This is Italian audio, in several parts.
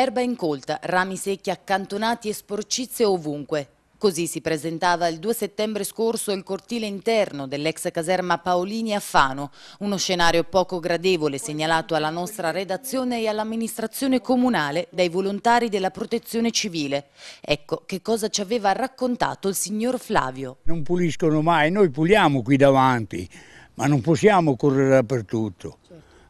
Erba incolta, rami secchi accantonati e sporcizie ovunque. Così si presentava il 2 settembre scorso il cortile interno dell'ex caserma Paolini a Fano, uno scenario poco gradevole segnalato alla nostra redazione e all'amministrazione comunale dai volontari della protezione civile. Ecco che cosa ci aveva raccontato il signor Flavio. Non puliscono mai, noi puliamo qui davanti, ma non possiamo correre dappertutto.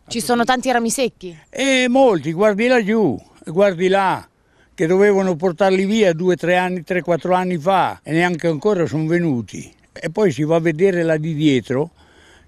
Ci sono tanti rami secchi? Eh, molti, guardi laggiù guardi là, che dovevano portarli via due, tre anni, tre, quattro anni fa e neanche ancora sono venuti. E poi si va a vedere là di dietro,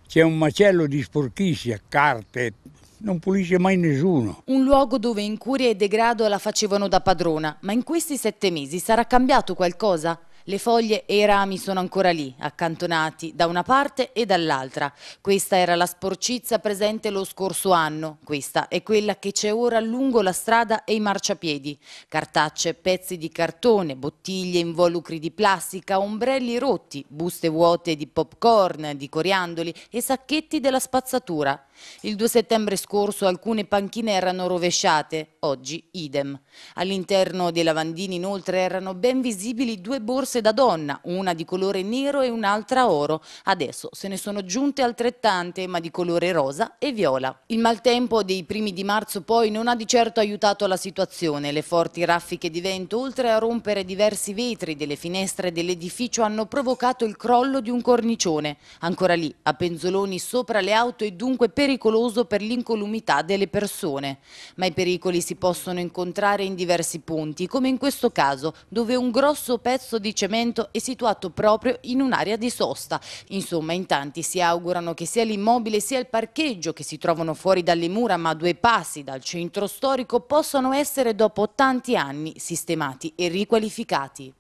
c'è un macello di sporchissima, carte, non pulisce mai nessuno. Un luogo dove incuria e degrado la facevano da padrona, ma in questi sette mesi sarà cambiato qualcosa? Le foglie e i rami sono ancora lì, accantonati da una parte e dall'altra. Questa era la sporcizia presente lo scorso anno, questa è quella che c'è ora lungo la strada e i marciapiedi. Cartacce, pezzi di cartone, bottiglie, involucri di plastica, ombrelli rotti, buste vuote di popcorn, di coriandoli e sacchetti della spazzatura. Il 2 settembre scorso alcune panchine erano rovesciate, oggi idem. All'interno dei lavandini inoltre erano ben visibili due borse borse da donna, una di colore nero e un'altra oro. Adesso se ne sono giunte altrettante, ma di colore rosa e viola. Il maltempo dei primi di marzo poi non ha di certo aiutato la situazione. Le forti raffiche di vento, oltre a rompere diversi vetri delle finestre dell'edificio, hanno provocato il crollo di un cornicione. Ancora lì, a penzoloni sopra le auto e dunque pericoloso per l'incolumità delle persone. Ma i pericoli si possono incontrare in diversi punti, come in questo caso, dove un grosso pezzo di cemento è situato proprio in un'area di sosta. Insomma, in tanti si augurano che sia l'immobile sia il parcheggio che si trovano fuori dalle mura ma a due passi dal centro storico possano essere dopo tanti anni sistemati e riqualificati.